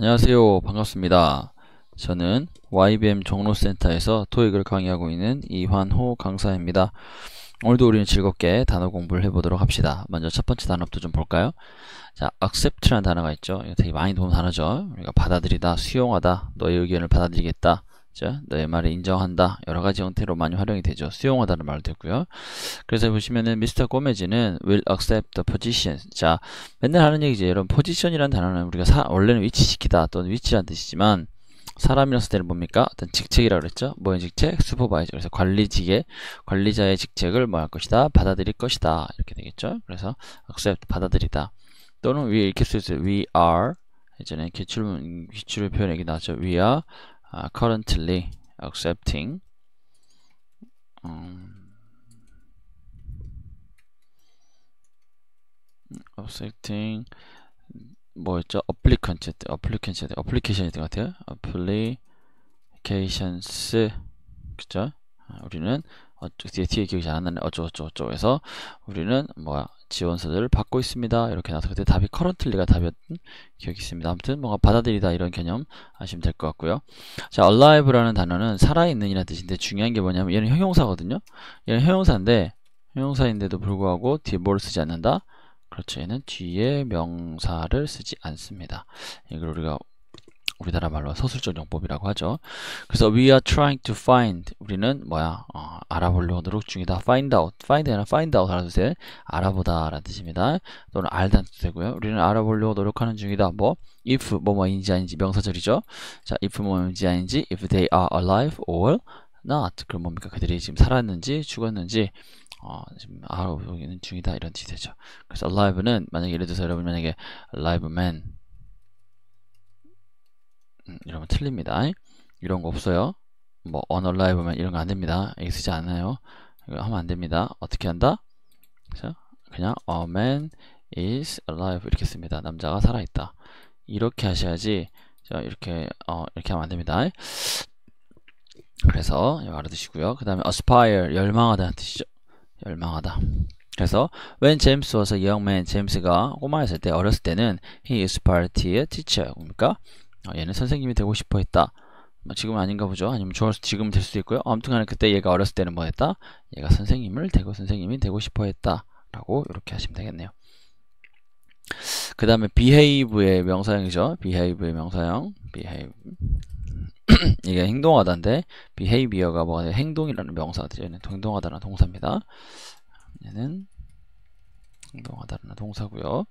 안녕하세요. 반갑습니다. 저는 YBM 종로센터에서 토익을 강의하고 있는 이환호 강사입니다. 오늘도 우리는 즐겁게 단어 공부를 해보도록 합시다. 먼저 첫 번째 단어부터 좀 볼까요? 자, accept라는 단어가 있죠. 되게 많이 도움 단어죠. 우리가 받아들이다, 수용하다, 너의 의견을 받아들이겠다, 자, 너의 말을 인정한다. 여러 가지 형태로 많이 활용이 되죠. 수용하다는 말도 있고요. 그래서 보시면은 미스터 꼬매지는 will accept the position. 자, 맨날 하는 얘기죠. 여러분, 포지션이라는 단어는 우리가 사, 원래는 위치시키다 또는 위치란 뜻이지만 사람이라서 때는 뭡니까? 어떤 직책이라고 그랬죠? 뭐의 직책? 슈퍼바이저. 그래서 관리직의, 관리자의 직책을 뭐 할 것이다? 받아들일 것이다. 이렇게 되겠죠? 그래서 accept, 받아들이다. 또는 위 이렇게 쓸수 있어요. we are. 예전에 기출문, 기출을 표현 얘기 나왔죠. we are uh, currently accepting um, accepting 뭐였죠? applicant application application이 것 같아요. applications 그죠? 우리는 어, 뒤에 뒤에 기억이 잘 안 나네 어쩌고저쩌고해서 우리는 뭐야 지원서들을 받고 있습니다 이렇게 나서 그때 답이 currently가 답이었던 기억이 있습니다 아무튼 뭔가 받아들이다 이런 개념 아시면 될 것 같고요 자 alive라는 단어는 살아있는 이라는 뜻인데 중요한 게 뭐냐면 얘는 형용사거든요 얘는 형용사인데 형용사인데도 불구하고 뒤에 뭘 쓰지 않는다 그렇죠 얘는 뒤에 명사를 쓰지 않습니다 이걸 우리가 우리나라 말로 서술적 용법이라고 하죠. 그래서 we are trying to find 우리는 뭐야 어, 알아보려고 노력 중이다. find out, find나 find out 알아두세요. 알아보다라는 뜻입니다. 또는 알다는 되고요. 우리는 알아보려고 노력하는 중이다. 뭐 if 뭐뭐인지 아닌지 명사절이죠. 자 if 뭐뭐인지 아닌지 if they are alive or not 그럼 뭡니까 그들이 지금 살았는지 죽었는지 어, 지금 알아보는 중이다 이런 뜻이 되죠. 그래서 alive는 만약 예를 들어서 여러분 만약에 alive man 음, 이러면 틀립니다. 이런 거 없어요. 뭐언어 a l i v e 면 이런 거 안 됩니다. 이게 쓰지 않아요. 이거 하면 안 됩니다. 어떻게 한다? 그죠? 그냥 a man is alive 이렇게 씁니다. 남자가 살아 있다. 이렇게 하셔야지 이렇게 어, 이렇게 하면 안 됩니다. 그래서 알아두시고요. 그 다음에 aspire 열망하다는 뜻이죠. 열망하다. 그래서 when James was a young man, 제임스가 꼬마였을 때 어렸을 때는 he aspired to a teacher 뭡니까? 아, 얘는 선생님이 되고 싶어 했다. 뭐 지금 아닌가 보죠. 아니면 좋아서 지금 될 수도 있고요. 아무튼간에 그때 얘가 어렸을 때는 뭐 했다? 얘가 선생님을 되고 선생님이 되고 싶어 했다라고 이렇게 하시면 되겠네요. 그 다음에 behave의 명사형이죠. behave의 명사형 behave 이게 행동하다인데 behavior가 뭐가 돼 행동이라는 명사죠. 얘는 행동하다는 동사입니다. 얘는 행동하다는 동사고요.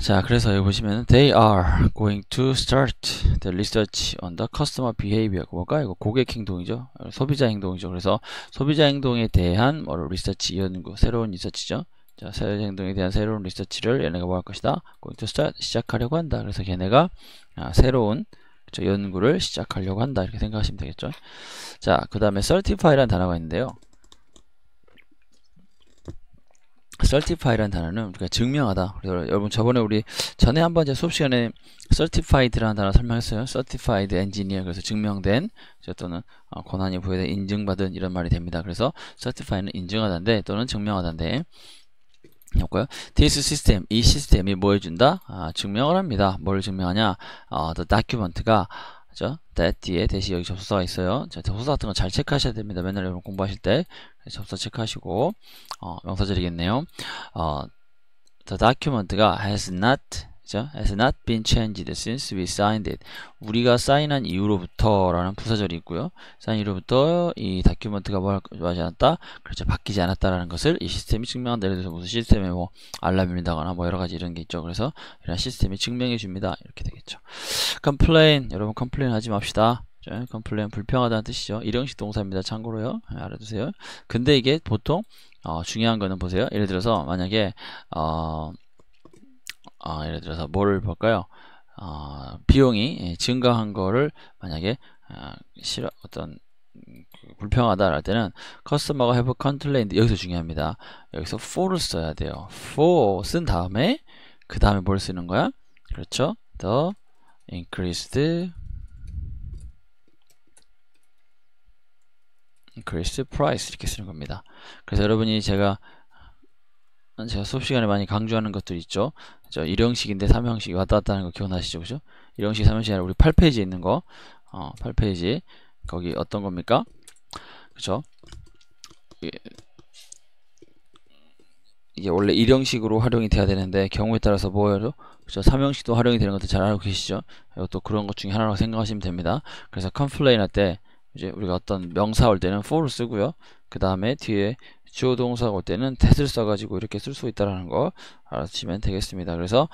자, 그래서 여기 보시면 they are going to start the research on the customer behavior. 뭘까? 이거 고객 행동이죠. 소비자 행동이죠. 그래서 소비자 행동에 대한 뭐를 리서치 연구, 새로운 리서치죠. 자, 새로운 행동에 대한 새로운 리서치를 얘네가 뭐할 것이다? going to start 시작하려고 한다. 그래서 걔네가 아, 새로운 그렇 연구를 시작하려고 한다. 이렇게 생각하시면 되겠죠. 자, 그 다음에 certify라는 단어가 있는데요. certify라는 단어는 우리가 증명하다. 그래서 여러분 저번에 우리 전에 한번 제 수업 시간에 certified라는 단어 설명했어요. certified engineer 그래서 증명된 또는 어, 권한이 부여된 인증받은 이런 말이 됩니다. 그래서 certify는 인증하다인데 또는 증명하다인데 볼까요? This system, 이 시스템이 뭐 해준다? 아, 증명을 합니다. 뭘 증명하냐? 어, the document가 그죠? that 뒤에 대시 여기 접속사가 있어요. 자, 접속사 같은 건 잘 체크하셔야 됩니다. 맨날 여러분 공부하실 때 접속사 체크하시고 어, 명사절이겠네요. 어, the document가 has not 그죠? has not been changed since we signed it. 우리가 사인한 이후로부터라는 부사절이 있고요. 사인 이후로부터 이 다큐먼트가 뭐 뭐하지 않았다? 그렇죠. 바뀌지 않았다라는 것을 이 시스템이 증명한다. 예를 들어서 무슨 시스템에 뭐 알람입니다거나 뭐 여러 가지 이런 게 있죠. 그래서 이런 시스템이 증명해 줍니다. 이렇게 되겠죠. complain 여러분 complain 하지 맙시다. 컴플레인 불평하다는 뜻이죠. 일형식 동사입니다. 참고로요. 네, 알아두세요. 근데 이게 보통 어, 중요한 거는 보세요. 예를 들어서 만약에 어, 어, 예를 들어서 뭐를 볼까요? 어, 비용이 예, 증가한 거를 만약에 어, 싫어 어떤 그, 불평하다 할 때는 커스터머가 have complained 여기서 중요합니다. 여기서 for를 써야 돼요. for 쓴 다음에 그 다음에 뭘 쓰는 거야? 그렇죠? the increased increased price 이렇게 쓰는 겁니다. 그래서 여러분이 제가 어, 제가 수업 시간에 많이 강조하는 것들 있죠. 저 일형식인데 삼형식 왔다 갔다 하는 거 기억나시죠? 그죠? 일형식 삼형식이 아니라 우리 8페이지에 있는 거. 어, 8페이지. 거기 어떤 겁니까? 그죠? 이게 원래 일형식으로 활용이 돼야 되는데 경우에 따라서 뭐예요? 그죠? 삼형식도 활용이 되는 것도 잘 알고 계시죠? 이것도 그런 것 중에 하나라고 생각하시면 됩니다. 그래서 컴플레인 할 때 이제 우리가 어떤 명사 올 때는 f o r 쓰고요. 그 다음에 뒤에 주어 동사 올 때는 that을 써가지고 이렇게 쓸 수 있다라는 거 알아두시면 되겠습니다. 그래서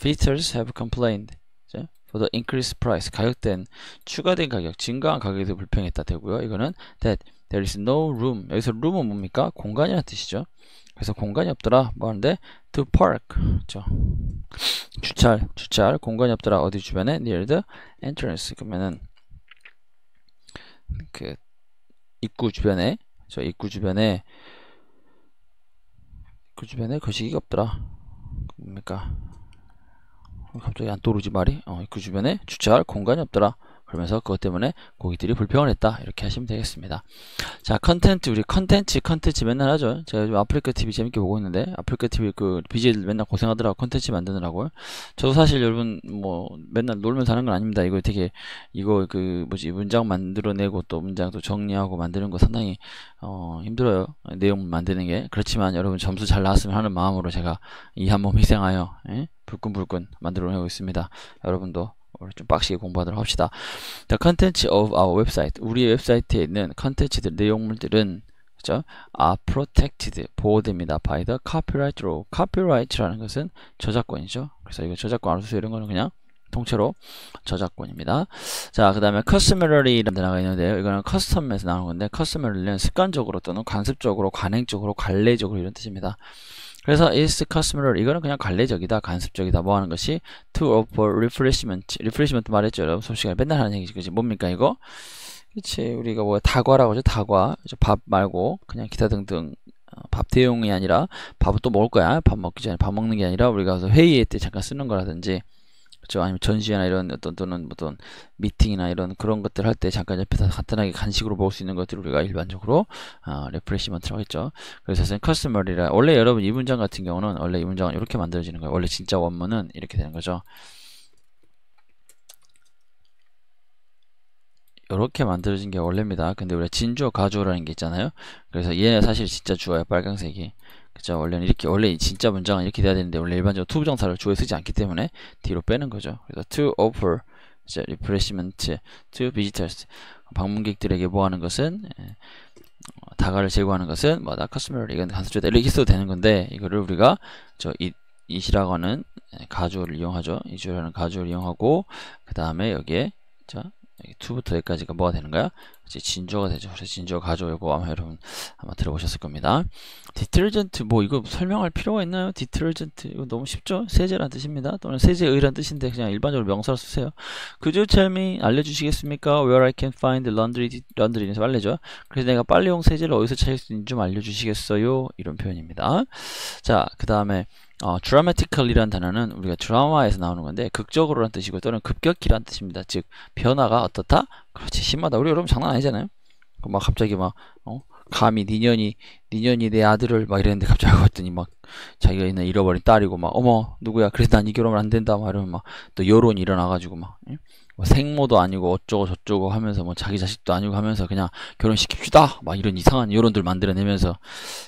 visitors 어, have complained for the increased price 가격된 추가된 가격 증가한 가격에도 불평했다 되고요. 이거는 that there is no room 여기서 room은 뭡니까 공간이라는 뜻이죠. 그래서 공간이 없더라 뭐 하는데 to park 그렇죠. 주차할 주차할 공간이 없더라 어디 주변에 near the entrance 그러면은 그 입구 주변에 저 입구 주변에 그 주변에 거시기가 그 없더라 뭡니까 갑자기 안 떠오르지 말이 어, 그 주변에 주차할 공간이 없더라 그러면서 그것 때문에 고객들이 불평을 했다 이렇게 하시면 되겠습니다 자 컨텐츠 우리 컨텐츠 컨텐츠 맨날 하죠 제가 요즘 아프리카 TV 재밌게 보고 있는데 아프리카 TV 그 BJ 맨날 고생하더라고 컨텐츠 만드느라고요 저도 사실 여러분 뭐 맨날 놀면서 하는 건 아닙니다 이거 되게 이거 그 뭐지 문장 만들어내고 또 문장도 정리하고 만드는 거 상당히 어 힘들어요 내용 만드는 게 그렇지만 여러분 점수 잘 나왔으면 하는 마음으로 제가 이 한 몸 희생하여 예? 불끈불끈 만들어내고 있습니다 여러분도 오늘 좀 빡시게 공부하도록 합시다. The content of our website. 우리 웹사이트에 있는 컨텐츠들, 내용물들은 그죠 are 아, protected, 보호됩니다. by the copyright law. copyright라는 것은 저작권이죠. 그래서 이거 저작권 알수 이런 거는 그냥 통째로 저작권입니다. 자, 그 다음에 customary라는 단어가 있는데요. 이거는 커스텀에서 나오 건데, customary는 습관적으로 또는 관습적으로, 관행적으로, 관례적으로 이런 뜻입니다. 그래서 is customer 이거는 그냥 관례적이다 간섭적이다 뭐 하는 것이 to offer refreshment refreshment 말했죠 여러분 소식을 맨날 하는 얘기지 그지 뭡니까 이거 그치 우리가 뭐 다과라고 하죠 다과 밥 말고 그냥 기타 등등 어, 밥 대용이 아니라 밥을 또 먹을 거야 밥 먹기 전에 밥 먹는 게 아니라 우리가 회의에 때 잠깐 쓰는 거라든지 그렇죠? 아니면 전시회나 이런 어떤 또는 어떤 미팅이나 이런 그런 것들 할 때 잠깐 옆에서 간단하게 간식으로 먹을 수 있는 것들을 우리가 일반적으로 아, 레프레시먼트라고 했죠. 그래서 사실 커스머리라 원래 여러분 이 문장 같은 경우는 원래 이 문장은 이렇게 만들어지는 거예요. 원래 진짜 원문은 이렇게 되는 거죠. 이렇게 만들어진 게 원래입니다. 근데 우리가 진주 가주라는 게 있잖아요. 그래서 얘 사실 진짜 주어요. 빨간색이 그 원래는 이렇게 원래 진짜 문장은 이렇게 돼야 되는데 원래 일반적으로 to 부정사를 주어에 쓰지 않기 때문에 뒤로 빼는 거죠. 그래서 to offer 이제 refreshment to visitors 방문객들에게 뭐 하는 것은 예, 어, 다가를 제공하는 것은 뭐다 customer 이건 단수조다 이렇게 써도 되는 건데 이거를 우리가 저 이, 이라고 하는 예, 가주어를 이용하죠. 이주라는 가주어를 이용하고 그 다음에 여기에 자 to부터 여기까지가 뭐가 되는 거야? 이제 진저가 되죠. 그래서 진저 가져오고 아마 여러분 아마 들어보셨을 겁니다. 디트리젠트 뭐 이거 설명할 필요가 있나요? 디트리젠트 이거 너무 쉽죠? 세제란 뜻입니다. 또는 세제의란 뜻인데 그냥 일반적으로 명사로 쓰세요. Could you tell me 알려주시겠습니까? Where I can find t h laundry l a u n d r y 에 빨래죠. 그래서 내가 빨래용 세제를 어디서 찾을 수 있는지 좀 알려주시겠어요? 이런 표현입니다. 자 그 다음에 어, dramatical이란 단어는 우리가 드라마에서 나오는 건데 극적으로란 뜻이고 또는 급격히란 뜻입니다. 즉 변화가 어떻다? 진짜 아, 심하다. 우리 여러분 장난 아니잖아요. 그 막 갑자기 막 어? 감히 니년이 니년이 내 아들을 막 이랬는데 갑자기 왔더니 막 자기가 있는 잃어버린 딸이고 막 어머 누구야 그래서 난 이 결혼은 안 된다 막 이러면 막 또 여론이 일어나가지고 막 예? 뭐 생모도 아니고 어쩌고 저쩌고 하면서 뭐 자기 자식도 아니고 하면서 그냥 결혼시킵시다 막 이런 이상한 여론들 만들어내면서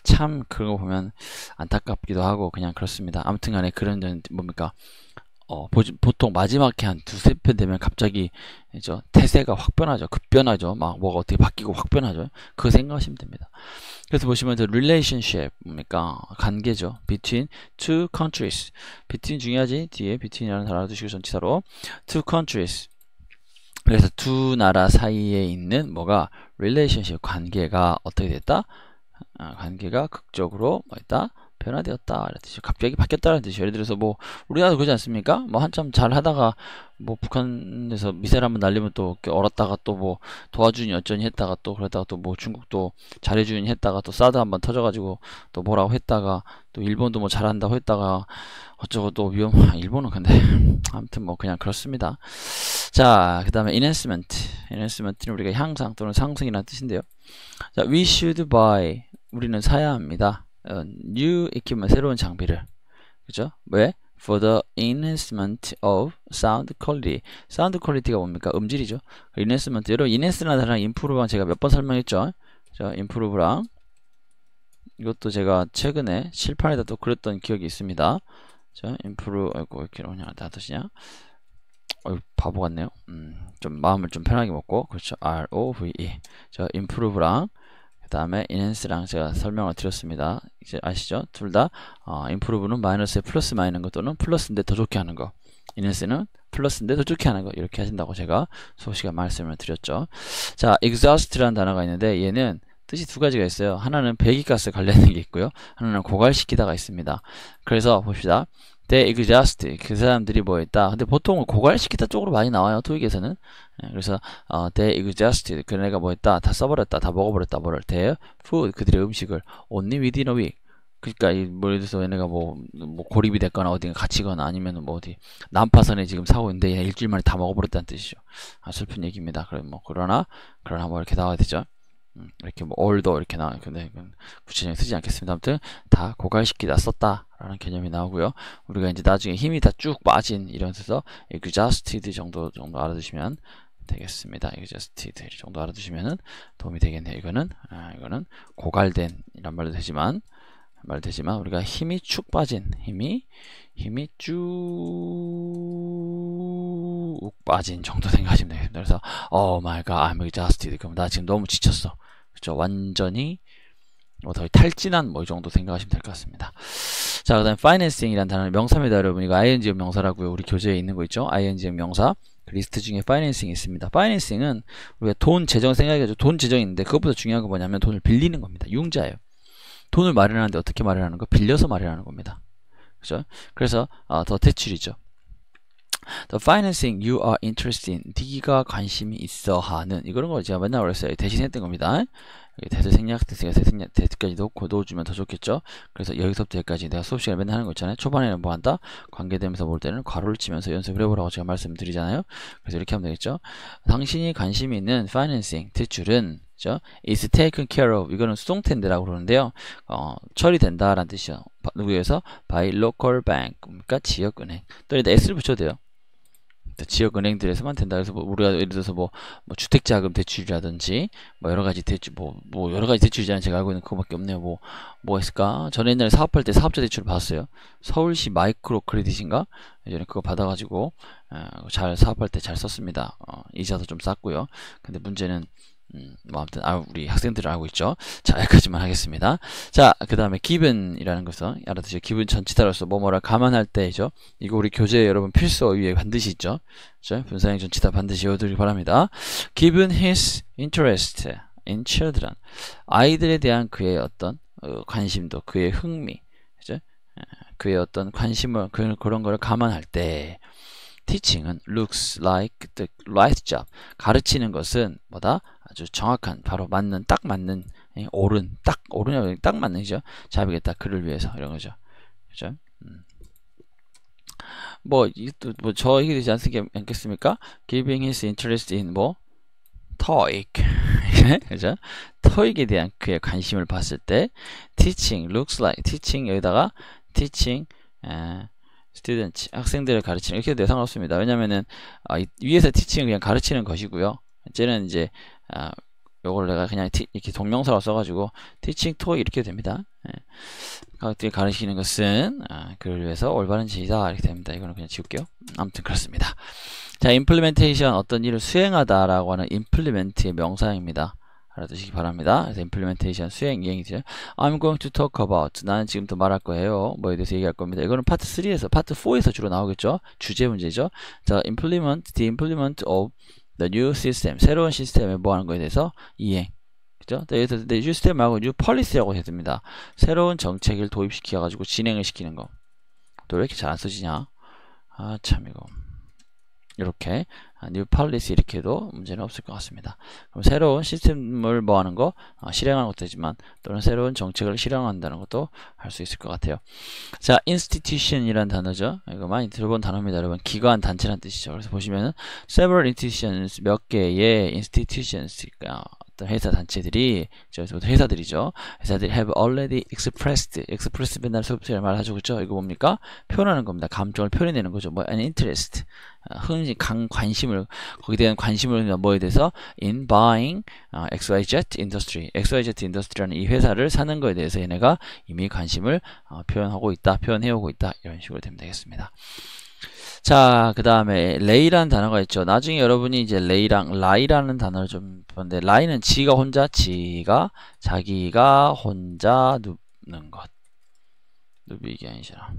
참 그런 거 보면 안타깝기도 하고 그냥 그렇습니다 아무튼간에 그런 뭡니까 어, 보통 마지막에 한 두세 편 되면 갑자기 이제 태세가 확 변하죠. 급변하죠. 막 뭐가 어떻게 바뀌고 확 변하죠. 그 생각하시면 됩니다. 그래서 보시면 저 relationship 뭡니까? 관계죠. between two countries. between 중요하지. 뒤에 between이라는 단어 를 두시고 전치사로 two countries. 그래서 두 나라 사이에 있는 뭐가 relationship 관계가 어떻게 됐다? 아, 관계가 극적으로 뭐 있다? 변화되었다라는 뜻이 갑자기 바뀌었다라는 뜻이 예를 들어서 뭐 우리나라도 그러지 않습니까? 뭐 한참 잘 하다가 뭐 북한에서 미사일 한번 날리면 또 얼었다가 또 뭐 도와주니 어쩌니 했다가 또 그러다가 또 뭐 중국도 잘해주니 했다가 또 사드 한번 터져가지고 또 뭐라고 했다가 또 일본도 뭐 잘한다고 했다가 어쩌고 또 위험 아, 일본은 근데 아무튼 뭐 그냥 그렇습니다. 자, 그 다음에 enhancement. enhancement는 우리가 향상 또는 상승이라는 뜻인데요. 자, we should buy. 우리는 사야 합니다. 어, new equipment 새로운 장비를 그죠? 왜? For the enhancement of sound quality. 사운드 퀄리티가 뭡니까? 음질이죠. enhancement. 여러분, enhance랑 improve랑 제가 몇 번 설명했죠? 자, improve랑 이것도 제가 최근에 실판에다 또 그렸던 기억이 있습니다. 자, improve. 아이고, 이렇게 오냐, 다 뜻이냐? 어휴, 바보 같네요. 음, 좀 마음을 좀 편하게 먹고. 그렇죠. R, O, V, E. 자, improve랑 다음에 인핸스랑 제가 설명을 드렸습니다. 이제 아시죠? 둘 다 어, improve는 마이너스에 플러스 마이는 것 또는 플러스인데 더 좋게 하는 거. 인핸스는 플러스인데 더 좋게 하는 거 이렇게 하신다고 제가 소시가 말씀을 드렸죠. 자, exhaust라는 단어가 있는데 얘는 뜻이 두 가지가 있어요. 하나는 배기가스 관련된 게 있고요. 하나는 고갈시키다가 있습니다. 그래서 봅시다. they exhaust 그 사람들이 뭐 했다 근데 보통은 고갈시키다 쪽으로 많이 나와요 토익에서는 예, 그래서 어, they exhaust 그네가 뭐 했다 다 써버렸다 다 먹어버렸다 뭐를 their food 그들의 음식을 only within a week 그러니까 뭐 예를 들어서 얘네가 뭐, 뭐 고립이 됐거나 어디가 갇히거나 아니면 뭐 어디 난파선에 지금 사고 있는데 일주일 만에 다 먹어버렸다는 뜻이죠 아 슬픈 얘기입니다 그럼 뭐 그러나 그러나 뭐 이렇게 나와야 되죠 이렇게 뭐 all도 이렇게 나와요 근데 구체적인 쓰지 않겠습니다. 아무튼 다 고갈시키다 썼다라는 개념이 나오고요. 우리가 이제 나중에 힘이 다 쭉 빠진 이런 데서 exhausted 정도 정도 알아두시면 되겠습니다. exhausted 정도 알아두시면 도움이 되겠네요. 이거는 아, 이거는 고갈된이런 말도 되지만 말 되지만 우리가 힘이 축 빠진 힘이 힘이 쭉 빠진 정도 생각하시면 되겠습니다. 그래서 oh my god I'm exhausted 그럼 나 지금 너무 지쳤어 그죠 완전히 뭐 거의 탈진한 뭐 이 정도 생각하시면 될 것 같습니다. 자, 그다음 f i n a n 이라는 단어는 명사입니다, 여러분. 이거 ing의 명사라고요. 우리 교재에 있는 거 있죠? ing의 명사. 그 리스트 중에 파이낸싱이 있습니다. 파이낸싱은 우리가 돈 재정 생각해가지고 돈 재정인데 그것보다 중요한 건 뭐냐면 돈을 빌리는 겁니다. 융자예요. 돈을 마련하는데 어떻게 마련하는 거? 빌려서 마련하는 겁니다. 그죠? 그래서 어, 더 대출이죠. The financing you are interested in. 네가 관심이 있어 하는. 이런 걸 제가 맨날 그랬어요. 대신했던 겁니다. 대세 생략, 대세 생략, 대세까지 넣고 넣어주면 더 좋겠죠? 그래서 여기서부터 여기까지 내가 수업시간에 맨날 하는 거 있잖아요. 초반에는 뭐 한다? 관계되면서 볼 때는 괄호를 치면서 연습을 해보라고 제가 말씀드리잖아요. 그래서 이렇게 하면 되겠죠? 당신이 관심이 있는 financing, 대출은 그죠? is taken care of 이거는 수송텐데라고 그러는데요. 어, 처리된다라는 뜻이요. 누구에서 by local bank 그러니까 지역 은행. 또 여기다 s를 붙여도 돼요. 뭐 지역 은행들에서만 된다. 그래서 뭐 우리가 예를 들어서 뭐, 뭐 주택자금 대출이라든지 뭐 여러 가지 대출 뭐, 뭐 여러 가지 대출이라는 제가 알고 있는 그거밖에 없네요. 뭐 뭐했을까 전에 옛날에 사업할 때 사업자 대출을 봤어요. 서울시 마이크로 크레딧인가? 예전에 그거 받아가지고 어, 잘 사업할 때 잘 썼습니다. 어, 이자도 좀 쌌고요. 근데 문제는 음, 뭐 아무튼 아, 우리 학생들은 알고 있죠. 자 여기까지만 하겠습니다. 자그 다음에 기분이라는 것은 알아두세요 기분 전치타로서 뭐뭐를 감안할 때죠. 이거 우리 교재 여러분 필수 어휘에 반드시 있죠. 그렇죠? 분사형 전치다 반드시 외워두기 바랍니다. 기분 v e n his interest in children 아이들에 대한 그의 어떤 어, 관심도 그의 흥미 그죠? 예, 그의 어떤 관심을 그런, 그런 거를 감안할 때 teaching은 looks like the right job. 가르치는 것은 뭐다? 아주 정확한 바로 맞는 딱 맞는 옳은 딱 옳은 딱 맞는 이죠. 잡이겠다 그를 위해서 이런 거죠. 그죠? 음. 뭐, 뭐, 저 얘기 되지 않겠습니까? Giving his interest in 뭐, TOEIC. 그죠? TOEIC에 대한 그의 관심을 봤을 때, teaching looks like, teaching 여기다가 teaching, 에, s t u d e n t 학생들을 가르치는 이렇게 해도 상관없습니다. 왜냐면은 아, 위에서 teaching 그냥 가르치는 것이고요. 이제는 이제 아, 요걸 내가 그냥 티, 이렇게 동명사로 써가지고 teaching to 이렇게 됩니다. 가격들이 예. 가르치는 것은 아, 그를 위해서 올바른 지시다 이렇게 됩니다. 이거는 그냥 지울게요. 아무튼 그렇습니다. 자, implementation 어떤 일을 수행하다라고 하는 implement의 명사입니다. 알아두시기 바랍니다. 그래서 implementation 수행 이행이죠. I'm going to talk about 나는 지금부 말할 거예요. 뭐에 대해서 얘기할 겁니다. 이거는 파트 3에서 파트 4에서 주로 나오겠죠. 주제 문제죠. 자, implement the implement of the new system 새로운 시스템에 뭐 하는 거에 대해서 이행 그죠? 여기서 new system 말고 new policy라고 해야 됩니다. 새로운 정책을 도입시켜 가지고 진행을 시키는 거. 또 왜 이렇게 잘 안쓰지냐 아, 참 이거. 이렇게 아, new p a l e t t 이렇게 도 문제는 없을 것 같습니다. 그럼 새로운 시스템을 뭐 하는 거 아, 실행하는 것도 되지만 또는 새로운 정책을 실행한다는 것도 할 수 있을 것 같아요. 자, institution이라는 단어죠. 이거 많이 들어본 단어입니다. 여러분 기관 단체란 뜻이죠. 그래서 보시면은 several institutions 몇 개의 institutions 그러니까 어떤 회사 단체들이 저희부 회사들이죠. 회사들이 have already expressed express 맨날 소프트웨어 말하죠. 그죠? 이거 뭡니까? 표현하는 겁니다. 감정을 표현해내는 거죠. 뭐 an interest 흥, 강 관심을 거기에 대한 관심을 뭐에 대해서 in buying 어, XYZ Industry, XYZ Industry라는 이 회사를 사는 거에 대해서 얘네가 이미 관심을 어, 표현하고 있다, 표현해오고 있다 이런 식으로 되면 되겠습니다. 자, 그 다음에 레이라는 단어가 있죠. 나중에 여러분이 이제 레이랑 라이라는 단어를 좀 보는데 라이는 지가 혼자, 지가 자기가 혼자 눕는 것. 누비기 아니잖아.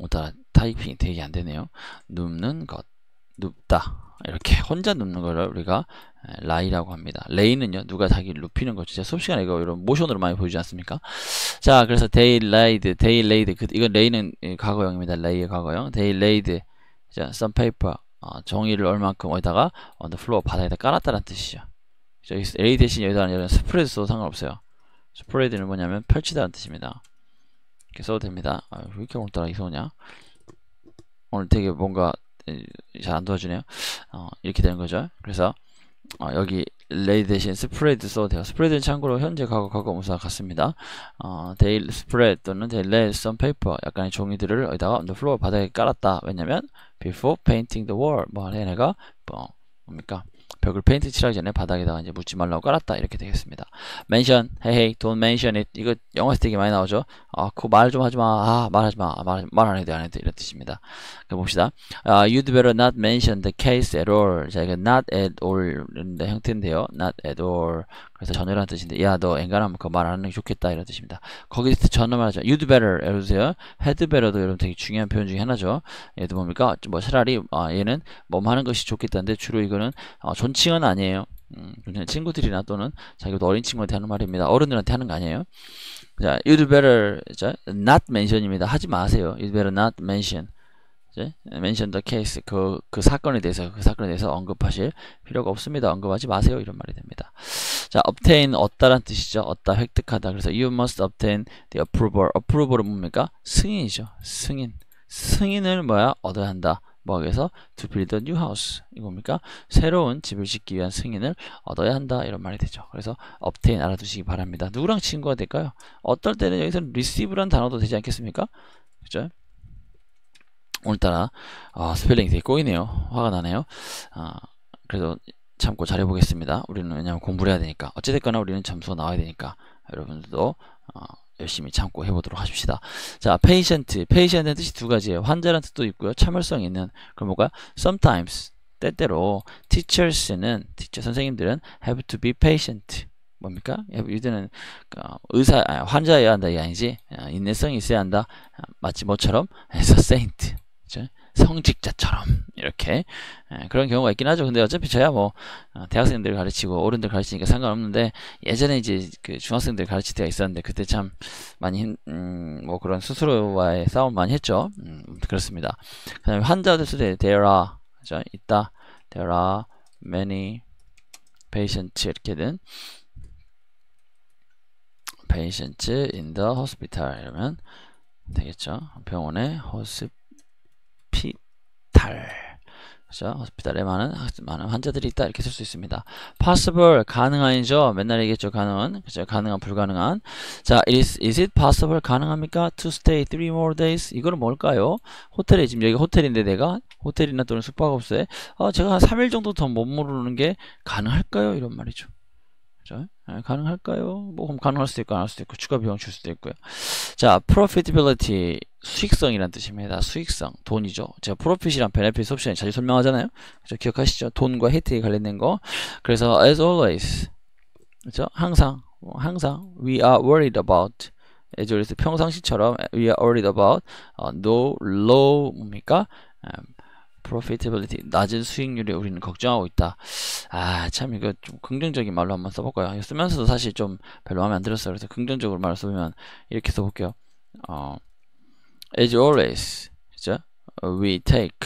오다 타이핑이 되게 안 되네요. 눕는 것, 눕다. 이렇게 혼자 눕는 걸 우리가 라이라고 합니다. 레이는요, 누가 자기 를 눕히는 거죠 진짜 수업시간에 이거 이런 모션으로 많이 보이지 않습니까? 자, 그래서 데이 레이드 데이 레이드. 그, 이건 레이는 과거형입니다. 레이의 과거형. 데이 레이드. 자, some paper. 어, 종이를 얼만큼 어디다가 on the floor 바닥에다 깔았다는 뜻이죠. 여기 레이 대신 여기다 이런 스프레드 써도 상관없어요. 스프레드는 뭐냐면 펼치다는 뜻입니다. 이렇게 써도 됩니다. 아, 왜 이렇게 오늘따라 이소하냐 오늘 되게 뭔가 잘 안 도와주네요. 어, 이렇게 되는 거죠. 그래서 어, 여기 레이 대신 스프레드 써도 돼요. 스프레드는 참고로 현재 과거 과거 무사 같습니다. 어, 데일 스프레드 또는 데일 레이 선 페이퍼 약간의 종이들을 여기다가 on the floor 바닥에 깔았다. 왜냐면 before painting the wall 뭐 하래 내가 뭐 뭡니까? 벽을 페인트 칠하기 전에 바닥에다가 이제 묻지 말라고 깔았다 이렇게 되겠습니다. mention, hey, hey, don't mention it. 이거 영어에서 되게 많이 나오죠. 아, 그 말 좀 하지 마. 아, 말하지 마. 아, 말안 해도 안 해도 이런 뜻입니다. 그 봅시다. 아, you'd better not mention the case at all. 자, 이거 not at all 이런 형태인데요. not at all. 그래서 전화라는 뜻인데 야 너앵간하면 그거 말안 하는 게 좋겠다 이런 뜻입니다. 거기서 전화 그 말하죠. You'd better 예를 세요 Had better도 여러분 되게 중요한 표현 중에 하나죠. 얘도 뭡니까? 뭐 차라리 아, 얘는 뭐 하는 것이 좋겠다는데 주로 이거는 어, 존칭은 아니에요. 음, 친구들이나 또는 자기도 어린 친구한테 하는 말입니다. 어른들한테 하는 거 아니에요. 자, you'd better 자, not mention입니다. 하지 마세요. you'd better not mention. 이제 mention the case 그, 그 사건에 대해서 그 사건에 대해서 언급하실 필요가 없습니다. 언급하지 마세요. 이런 말이 됩니다. 자, obtain 얻다란 뜻이죠. 얻다, 획득하다. 그래서 you must obtain the approval. approval은 뭡니까? 승인이죠. 승인. 승인을 뭐야? 얻어야 한다. 뭐 그래서 to build a new house 이겁니까? 새로운 집을 짓기 위한 승인을 얻어야 한다 이런 말이 되죠. 그래서 obtain 알아두시기 바랍니다. 누구랑 친구가 될까요? 어떨 때는 여기서 receive란 단어도 되지 않겠습니까? 그죠? 오늘따라 아, 스펠링이 되게 꼬이네요. 화가 나네요. 아, 그래도 참고 잘해보겠습니다. 우리는 왜냐하면 공부를 해야 되니까 어찌됐거나 우리는 점수가 나와야 되니까 여러분들도 어, 열심히 참고 해보도록 하십시다. 자, patient, patient의 뜻이 두 가지예요. 환자란 뜻도 있고요. 참을성 있는 그럼 뭐가 sometimes 때때로 teachers는 teacher 선생님들은 have to be patient 뭡니까? 이들은 어, 의사 아니, 환자여야 한다 이 아니지 어, 인내성이 있어야 한다 마치 뭐처럼 as a saint 그렇죠? 성직자처럼 이렇게 예, 그런 경우가 있긴 하죠. 근데 어차피 저야 뭐 어, 대학생들 가르치고 어른들 가르치니까 상관없는데 예전에 이제 그 중학생들 가르칠 때가 있었는데 그때 참 많이 힘, 음, 뭐 그런 스스로와의 싸움 많이 했죠. 음, 그렇습니다. 그다음에 환자들 수대 there are 그죠? 있다 there are many patients 이렇게든 patients in the hospital 이러면 되겠죠. 병원에 hospital 호스피탈. 그죠? 호스피탈에 많은, 많은 환자들이 있다. 이렇게 쓸 수 있습니다. possible, 가능한이죠? 맨날 얘기했죠. 가능한. 그죠? 가능한, 불가능한. 자, is, is it possible, 가능합니까? to stay three more days. 이거는 뭘까요? 호텔에, 지금 여기 호텔인데 내가 호텔이나 또는 숙박업소에, 어, 제가 한 3일 정도 더 머무르는 게 가능할까요? 이런 말이죠. 그죠? 예, 가능할까요? 뭐 그럼 가능할 수도 있고 안 할 수도 있고 추가 비용 줄 수도 있고요. 자, profitability 수익성이란 뜻입니다. 수익성 돈이죠. 제가 profit이랑 benefit 옵션이 자주 설명하잖아요. 그죠? 기억하시죠? 돈과 혜택이 관련된 거. 그래서 as always 그죠? 항상 뭐, 항상 we are worried about as always 평상시처럼 we are worried about u 어, no low 뭡니까? u 음, profitability 낮은 수익률에 우리는 걱정하고 있다. 아참 이거 좀 긍정적인 말로 한번 써볼까요? 이거 쓰면서도 사실 좀 별로 마음에 안 들었어요. 그래서 긍정적으로 말을 써보면 이렇게 써볼게요. 어, as always, 그죠? we take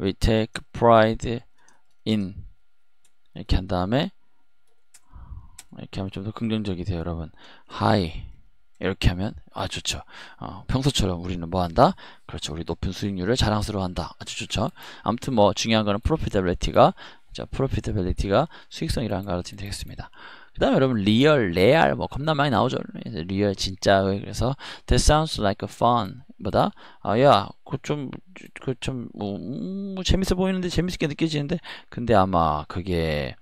we take pride in 이렇게 한 다음에 이렇게 하면 좀 더 긍정적이 돼요, 여러분. high 이렇게 하면 아 좋죠. 어, 평소처럼 우리는 뭐 한다? 그렇죠. 우리 높은 수익률을 자랑스러워한다. 아주 좋죠. 아무튼 뭐 중요한 거는 프로피터빌리티가 자 프로피터빌리티가 수익성이라는 걸 알아두면 되겠습니다. 그 다음에 여러분 리얼, 레알 뭐 겁나 많이 나오죠. 리얼 진짜 그래서 that sounds like a fun 뭐다 아야 그 좀 그 좀뭐 음, 재밌어 보이는데 재밌게 느껴지는데 근데 아마 그게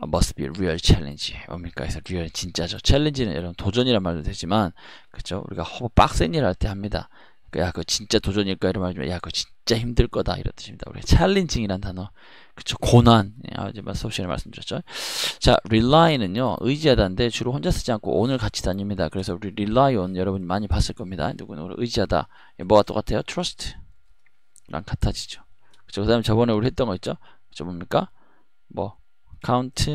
아, must be real challenge. 뭡니까? 해서 real 진짜죠. c h a 는 여러분 도전이란 말도 되지만 그죠? 우리가 허브 빡센 일할때 합니다. 야, 그 진짜 도전일까? 이런 말이지만, 야, 그 진짜 힘들 거다. 이런 뜻입니다. 우리 챌린징이란 단어. 그쵸, 고난. 어제 예, 수업 시간에 말씀드렸죠. 자, rely는요, 의지하다인데 주로 혼자 쓰지 않고 오늘 같이 다닙니다. 그래서 우리 rely on 여러분이 많이 봤을 겁니다. 누구는 우 의지하다. 뭐가 똑같아요? trust랑 같아지죠. 그쵸, 그 다음에 저번에 우리 했던 거 있죠? 그쵸, 뭡니까? 뭐, count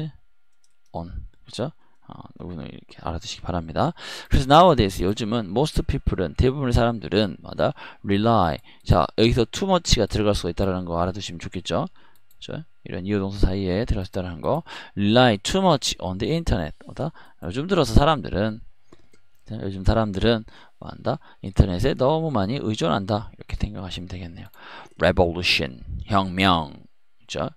on 그죠? 어, 누구는 이렇게 알아두시기 바랍니다. 그래서 nowadays 요즘은 most people은 대부분의 사람들은 마다 rely 자 여기서 too much가 들어갈 수가 있다라는 거 알아두시면 좋겠죠. 그죠 이런 이어동사 사이에 들어갈 수 있다는 거 rely too much on the internet 뭐다? 요즘 들어서 사람들은 요즘 사람들은 뭐한다? 인터넷에 너무 많이 의존한다 이렇게 생각하시면 되겠네요. revolution 혁명 있죠.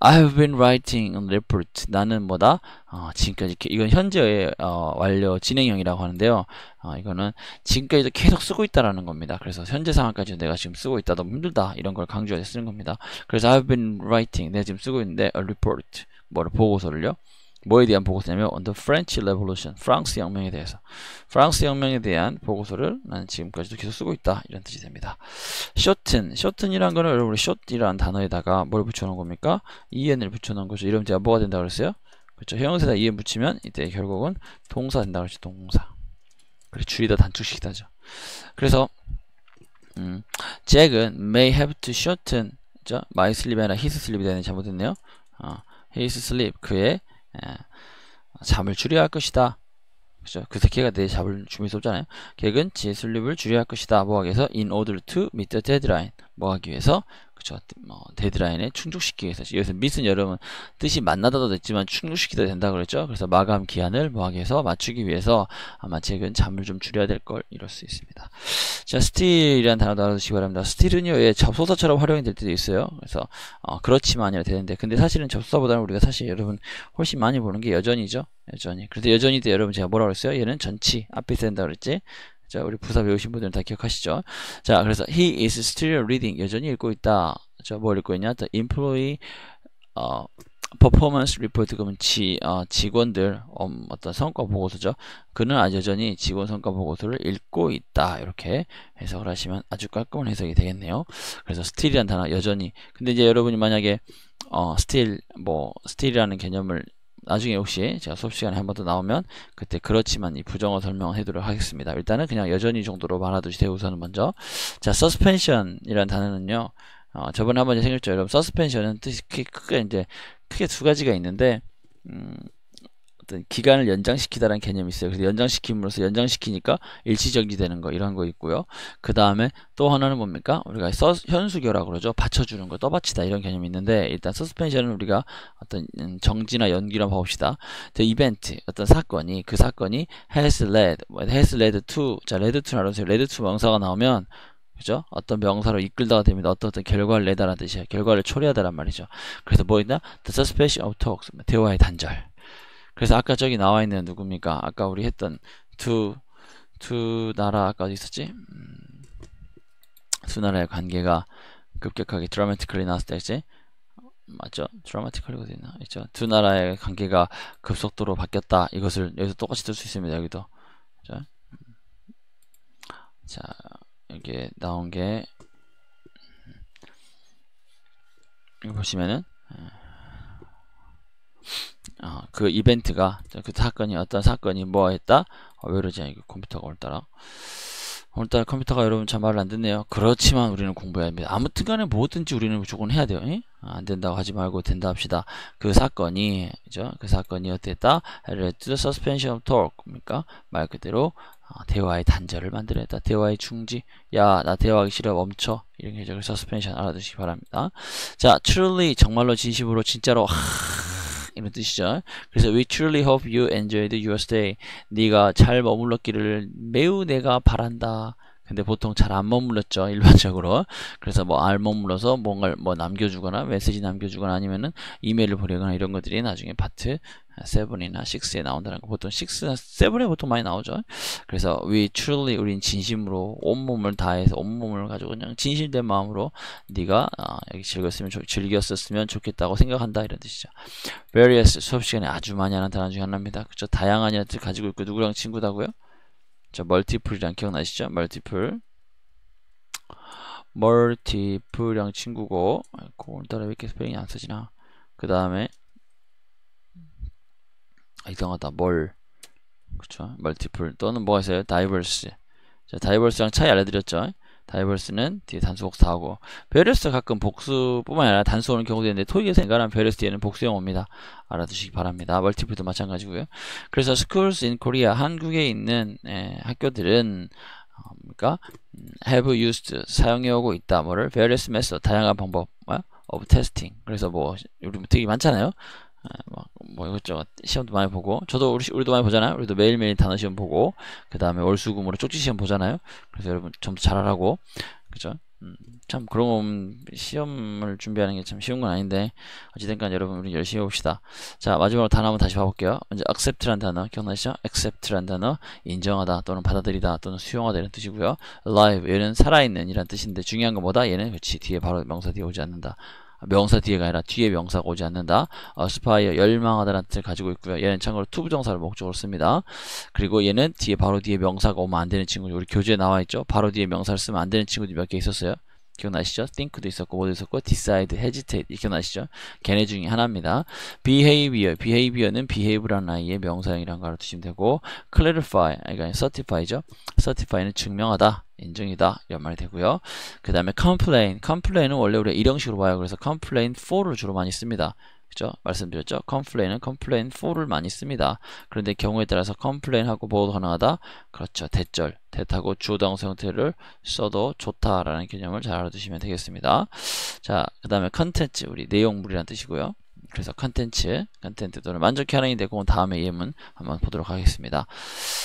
I've been writing a report. 나는 뭐다? 어, 지금까지 이건 현재의 어, 완료 진행형이라고 하는데요. 어, 이거는 지금까지도 계속 쓰고 있다라는 겁니다. 그래서 현재 상황까지 내가 지금 쓰고 있다. 너무 힘들다. 이런 걸 강조해서 쓰는 겁니다. 그래서 I've been writing. 내가 지금 쓰고 있는데 a report. 뭐를 보고서를요. 뭐에 대한 보고서냐면 On the French Revolution, 프랑스 혁명에 대해서 프랑스 혁명에 대한 보고서를 나는 지금까지도 계속 쓰고 있다 이런 뜻이 됩니다 shorten, shorten이란 거는 여러분 short이라는 단어에다가 뭘 붙여놓은 겁니까? en을 붙여놓은 거죠 이러면 제가 뭐가 된다고 그랬어요? 그렇죠 형용사에다 en 붙이면 이때 결국은 동사 된다고 그랬죠 동사 그래 줄이다 단축시키다죠 그래서 음, 잭은 may have to shorten 자, my sleep이 아니라 his sleep이 되는 잘못했네요 어, his sleep 그의 예. 잠을 줄여야 할 것이다. 그죠? 그 새끼가 내 잡을 준비했었잖아요. 객은 지 슬립을 줄여야 할 것이다. 뭐하기 위해서 in order to meet the deadline. 뭐하기 위해서 그쵸 뭐 데드라인에 충족시키기 위해서 여기서 미스는 여러분 뜻이 만나다도 됐지만 충족시키다 된다 그랬죠 그래서 마감 기한을 뭐하게 해서 맞추기 위해서 아마 최근 잠을 좀 줄여야 될 걸 이럴 수 있습니다 자 스틸이란 단어도 알아두시기 바랍니다 스틸은요 예, 접속사처럼 활용이 될 때도 있어요 그래서 어, 그렇지만이라 되는데 근데 사실은 접속사보다는 우리가 사실 여러분 훨씬 많이 보는 게 여전이죠 여전히 그래서 여전히도 여러분 제가 뭐라 그랬어요 얘는 전치 앞에 된다 그랬지 자, 우리 부사 배우신 분들은 다 기억하시죠? 자, 그래서 he is still reading 여전히 읽고 있다. 자, 뭘 읽고 있냐? The employee 어, performance report 그러면 지, 어, 직원들 음, 어떤 성과 보고서죠. 그는 아주 여전히 직원 성과 보고서를 읽고 있다. 이렇게 해석을 하시면 아주 깔끔한 해석이 되겠네요. 그래서 still이란 단어 여전히 근데 이제 여러분이 만약에 어, still 뭐 still이라는 개념을 나중에 혹시 제가 수업 시간에 한 번 더 나오면 그때 그렇지만 이 부정어 설명을 해도록 하겠습니다. 일단은 그냥 여전히 정도로 말아두시되 우선은 먼저 자 suspension이라는 단어는요. 어, 저번에 한 번 생겼죠. 여러분 suspension은 뜻이 크게, 크게 이제 크게 두 가지가 있는데 음, 어떤 기간을 연장시키다라는 개념이 있어요. 그래서 연장시킴으로써 연장시키니까 일시적이 되는 거 이런 거 있고요. 그 다음에 또 하나는 뭡니까? 우리가 서, 현수교라고 그러죠. 받쳐주는 거, 떠받치다 이런 개념이 있는데 일단 서스펜션은 우리가 어떤 음, 정지나 연기라 봐봅시다. 그 이벤트, 어떤 사건이 그 사건이 has led, 뭐, has led to, 자 led to라고 해서 led to 명사가 나오면 그죠? 어떤 명사로 이끌다가 됩니다. 어떤 어떤 결과를 내다라는 뜻이야. 결과를 초래하다란 말이죠. 그래서 뭐 있나? The suspension of talks. 대화의 단절. 그래서 아까 저기 나와 있는 누굽니까? 아까 우리 했던 두, 두 나라 아까 어디 있었지? 음, 두 나라의 관계가 급격하게 드라마틱컬리 나왔을 때이지 맞죠? 드라마틱컬리가 되나? 있죠? 두 나라의 관계가 급속도로 바뀌었다. 이것을 여기서 똑같이 쓸 수 있습니다. 여기도. 그 자, 여기에 음. 나온 게 음. 이거 보시면은 음. 어, 그 이벤트가 그 사건이 어떤 사건이 뭐 했다 어, 왜 이러지 이게 컴퓨터가 오늘따라 오늘따라 컴퓨터가 여러분 참 말을 안 듣네요 그렇지만 우리는 공부해야 합니다 아무튼간에 뭐든지 우리는 무조건 해야 돼요 이? 안 된다고 하지 말고 된다 합시다 그 사건이 그죠 그 사건이 어땠다 led to the suspension of talk 그러니까 말 그대로 어, 대화의 단절을 만들어냈다 대화의 중지 야 나 대화하기 싫어 멈춰 이런 해적을 서스펜션 알아두시기 바랍니다 자 truly 정말로 진심으로 진짜로 하... 이런 뜻이죠. 그래서 we truly hope you enjoyed your stay. 네가 잘 머물렀기를 매우 내가 바란다. 근데 보통 잘 안 머물렀죠 일반적으로 그래서 뭐안 머물러서 뭔가를 뭐 남겨주거나 메시지 남겨주거나 아니면은 이메일을 보내거나 이런 것들이 나중에 파트 7이나 6에 나온다는 거 보통 6나 7에 보통 많이 나오죠 그래서 we truly 우린 진심으로 온몸을 다해서 온몸을 가지고 그냥 진실된 마음으로 네가 어, 여기 즐겼으면 즐겼었으면 좋겠다고 생각한다 이런 뜻이죠 various 수업 시간에 아주 많이 하는 단어 중에 하나입니다 그쵸 다양한 이야기 가지고 있고 누구랑 친구다고요 자, 멀티플이랑 기억나시죠? 멀티플. 멀티플이랑 친구고, 아이고, 오늘따라 왜 이렇게 스펠링이 안 쓰지나? 그 다음에, 아, 이상하다, 멀. 그쵸? 멀티플. 또는 뭐가 있어요? 다이버스. 자, 다이버스랑 차이 알려드렸죠? 다이버스는 뒤에 단수 복사하고 베리스 가끔 복수뿐만 아니라 단수 오는 경우도 있는데 토익에서 인간한 베리스 뒤에는 복수 용어입니다. 알아두시기 바랍니다. 멀티플도 마찬가지고요. 그래서 schools in Korea 한국에 있는 에, 예, 학교들은 어, 뭡니까? 음, have used 사용해 오고 있다 뭐를 various method 다양한 방법 어? of testing 그래서 뭐 요즘 되게 많잖아요 예, 뭐 이것저것 그렇죠. 시험도 많이 보고 저도 우리, 우리도 많이 보잖아요 우리도 매일매일 단어 시험 보고 그 다음에 월수금으로 쪽지 시험 보잖아요 그래서 여러분 점수 잘하라고 그죠 음, 참 그런 시험을 준비하는 게 참 쉬운 건 아닌데 어찌됐건 여러분 우리 열심히 해봅시다 자 마지막으로 단어 한번 다시 봐볼게요 먼제 accept란 단어 기억나시죠? accept란 단어 인정하다 또는 받아들이다 또는 수용하다 이런 뜻이고요 alive 얘는 살아있는 이란 뜻인데 중요한 거 뭐다? 얘는 그렇지 뒤에 바로 명사 뒤에 오지 않는다 명사 뒤에가 아니라 뒤에 명사가 오지 않는다. 어, 스파이어 열망하다라는 뜻을 가지고 있고요. 얘는 참고로 투부정사를 목적으로 씁니다. 그리고 얘는 뒤에 바로 뒤에 명사가 오면 안 되는 친구 죠 우리 교재에 나와 있죠. 바로 뒤에 명사를 쓰면 안 되는 친구들이 몇 개 있었어요. 기억나시죠? think도 있었고 뭐도 있었고 decide, hesitate 기억나시죠? 걔네 중에 하나입니다. behavior, behavior는 behave라는 아이의 명사형이라는 걸 알아두시면 되고 clarify, 그러니까 certify죠. certify는 증명하다 인증이다 이런 말이 되고요 그 다음에 complain complain은 원래 우리가 일형식으로 봐요 그래서 complain for를 주로 많이 씁니다 그죠? 말씀드렸죠? 컴플레인은 컴플레인 4를 많이 씁니다. 그런데 경우에 따라서 컴플레인하고 뭐도 가능하다? 그렇죠. 대절, 대타고 주어당소 형태를 써도 좋다라는 개념을 잘 알아두시면 되겠습니다. 자, 그 다음에 컨텐츠, 우리 내용물이란 뜻이고요. 그래서 컨텐츠, 컨텐츠 또는 만족해 하는 이 되고 다음에 예문 한번 보도록 하겠습니다.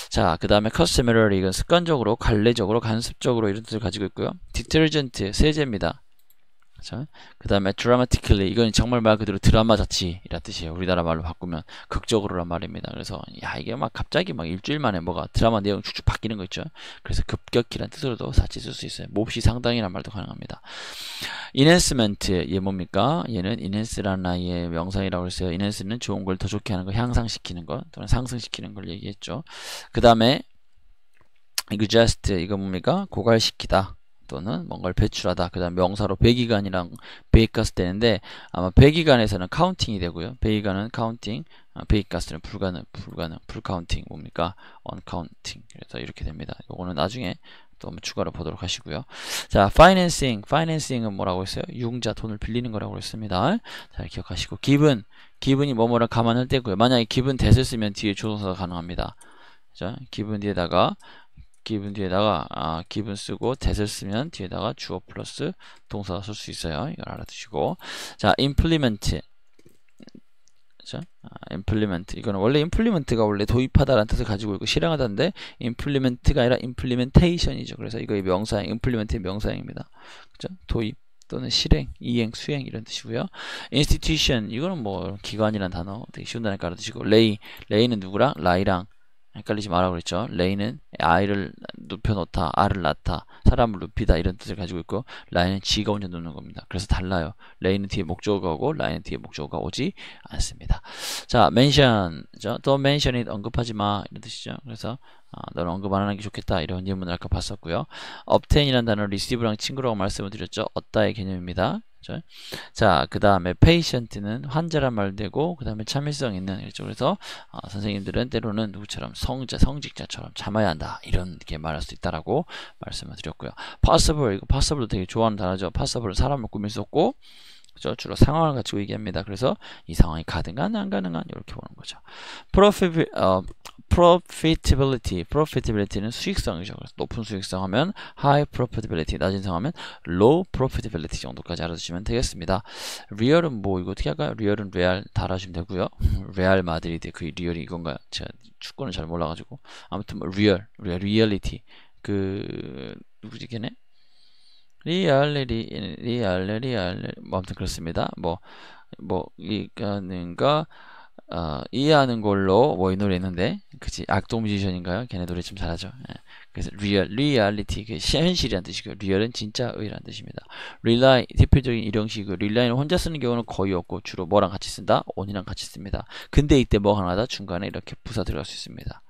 자, 그 다음에 커스텀 에러리 이건 습관적으로, 관례적으로, 간습적으로 이런 뜻을 가지고 있고요. 디터전트, 세제입니다. 그 다음에 dramatically 이건 정말 말 그대로 드라마 자체이란 뜻이에요. 우리나라 말로 바꾸면 극적으로란 말입니다. 그래서 야 이게 막 갑자기 막 일주일 만에 뭐가 드라마 내용 쭉쭉 바뀌는 거 있죠. 그래서 급격히란 뜻으로도 같치쓸 수 있어요. 몹시 상당이란 말도 가능합니다. enhancement 얘 뭡니까? 얘는 enhance라는 아이의 명상이라고 했어요. enhance는 좋은 걸 더 좋게 하는 거, 향상시키는 것 또는 상승시키는 걸 얘기했죠. 그 다음에 exhaust 이거 뭡니까? 고갈시키다. 또는 뭔가를 배출하다 그 다음 명사로 배기관이랑 배기가스 되는데 아마 배기관에서는 카운팅이 되고요 배기간은 카운팅 배기가스는 불가능 불가능 불카운팅 뭡니까 언카운팅 그래서 이렇게 됩니다 요거는 나중에 또 한번 추가로 보도록 하시고요 자 financing financing은 뭐라고 했어요 유흥자 돈을 빌리는 거라고 했습니다 잘 기억하시고 given given이 뭐뭐라 감안할 때고요 만약에 given 대세 쓰면 뒤에 조동사가 가능합니다 자, 기분 뒤에다가 기분 뒤에다가 아, 기분 쓰고 대을 쓰면 뒤에다가 주어 플러스 동사 쓸 수 있어요. 이걸 알아두시고 자 implement 그렇 아, implement 이거는 원래 implement가 원래 도입하다라는 뜻을 가지고 있고 실행하다인데 implement가 아니라 implementation이죠. 그래서 이거의 명사형 implement의 명사형입니다. 그죠 도입 또는 실행, 이행, 수행 이런 뜻이고요. institution 이거는 뭐 기관이란 단어 되게 쉬운 단어니까 알아두시고 lay lay는 누구랑 라이랑 헷갈리지 마라 그랬죠. 레이는 아이를 눕혀놓다, 알을 낳다, 사람을 눕히다 이런 뜻을 가지고 있고 라인은 지가 혼자 눕는 겁니다. 그래서 달라요. 레이는 뒤에 목적어가 오고 라인은 뒤에 목적어가 오지 않습니다. 자, m 션 n 또 m 션이 언급하지 마 이런 뜻이죠. 그래서 아, 너는 언급 안 하는 게 좋겠다 이런 예문을 아까 봤었고요. 업텐이라는 단어 r e c e i 랑 친구라고 말씀을 드렸죠. 얻다의 개념입니다. 그렇죠? 자, 그 다음에 patient는 환자란 말 되고 그 다음에 참을성 있는 그렇죠? 그래서 어, 선생님들은 때로는 누구처럼 성자, 성직자처럼 참아야 한다 이런 게 말할 수 있다라고 말씀을 드렸고요. possible, 이거 possible도 되게 좋아하는 단어죠. possible 사람을 꾸밀 수 없고 그죠? 주로 상황을 가지고 얘기합니다. 그래서 이 상황이 가능한 안 가능한 이렇게 보는 거죠. profit 어, profitability profitability는 수익성이죠. 그래서 높은 수익성 하면 high profitability 낮은 성 하면 low profitability 정도까지 알아두시면 되겠습니다. 리얼은 뭐 이거 어떻게 할까요? 리얼은 레알 달아주면 되고요. 레알 마드리드 그 리얼이 이건가요? 제가 축구는 잘 몰라가지고 아무튼 뭐 리얼 리얼 리얼리티 그 누구지 걔네? 리얼 리 리얼 리얼 뭐 아무튼 그렇습니다 뭐 뭐이거는가 어, 이해하는 걸로 뭐 이 노래 했는데 그치 악동 뮤지션인가요? 걔네 노래 좀 잘하죠 예. 그래서 리얼 리얼리티 그 현실이란 뜻이고 리얼은 진짜 의란 뜻입니다 릴라이 대표적인 일형식이고 릴라이는 혼자 쓰는 경우는 거의 없고 주로 뭐랑 같이 쓴다? 온이랑 같이 씁니다 근데 이때 뭐 하나다 중간에 이렇게 부사 들어갈 수 있습니다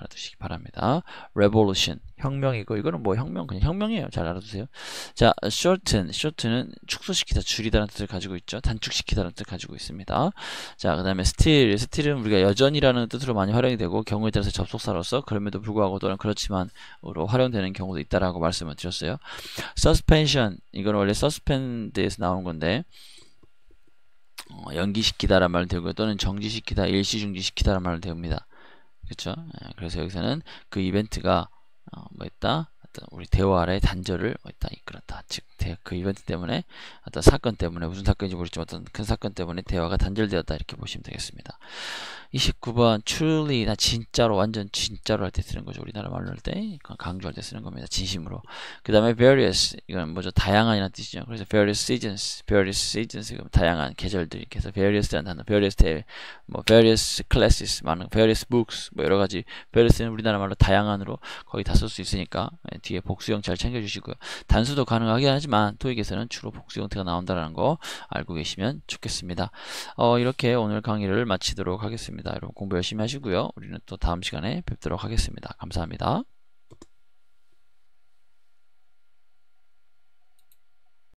알아두시기 바랍니다. revolution 혁명이고 이거는 뭐 혁명 그냥 혁명이에요. 잘 알아두세요. 자, shorten shorten은 축소시키다 줄이다라는 뜻을 가지고 있죠. 단축시키다라는 뜻을 가지고 있습니다. 자, 그다음에 still still은 우리가 여전이라는 뜻으로 많이 활용이 되고 경우에 따라서 접속사로서 그럼에도 불구하고 또는 그렇지만으로 활용되는 경우도 있다라고 말씀을 드렸어요. suspension 이건 원래 suspend에서 나온 건데 어, 연기시키다라는 말을 되고 또는 정지시키다, 일시 중지시키다라는 말을 됩니다. 그렇죠 그래서 여기서는 그 이벤트가 어, 뭐였다? 어떤 우리 대화의 단절을 일단 이끌었다. 즉, 그 이벤트 때문에 어떤 사건 때문에 무슨 사건인지 모르지만 어떤 큰 사건 때문에 대화가 단절되었다 이렇게 보시면 되겠습니다. 29번 truly나 진짜로 완전 진짜로 할 때 쓰는 거죠. 우리나라 말로 할 때 강조할 때 쓰는 겁니다. 진심으로. 그 다음에 various 이건 뭐죠? 다양한이라는 뜻이죠. 그래서 various seasons, various seasons 다양한 계절들 그래서 various라는 단어, various 뭐 various classes, 많은 various books 뭐 여러 가지 various는 우리나라 말로 다양한으로 거의 다 쓸 수 있으니까 예, 뒤에 복수형 잘 챙겨주시고요. 단수도 가능하긴 하지만 토익에서는 주로 복수 형태가 나온다라는 거 알고 계시면 좋겠습니다. 어, 이렇게 오늘 강의를 마치도록 하겠습니다. 여러분 공부 열심히 하시고요. 우리는 또 다음 시간에 뵙도록 하겠습니다. 감사합니다.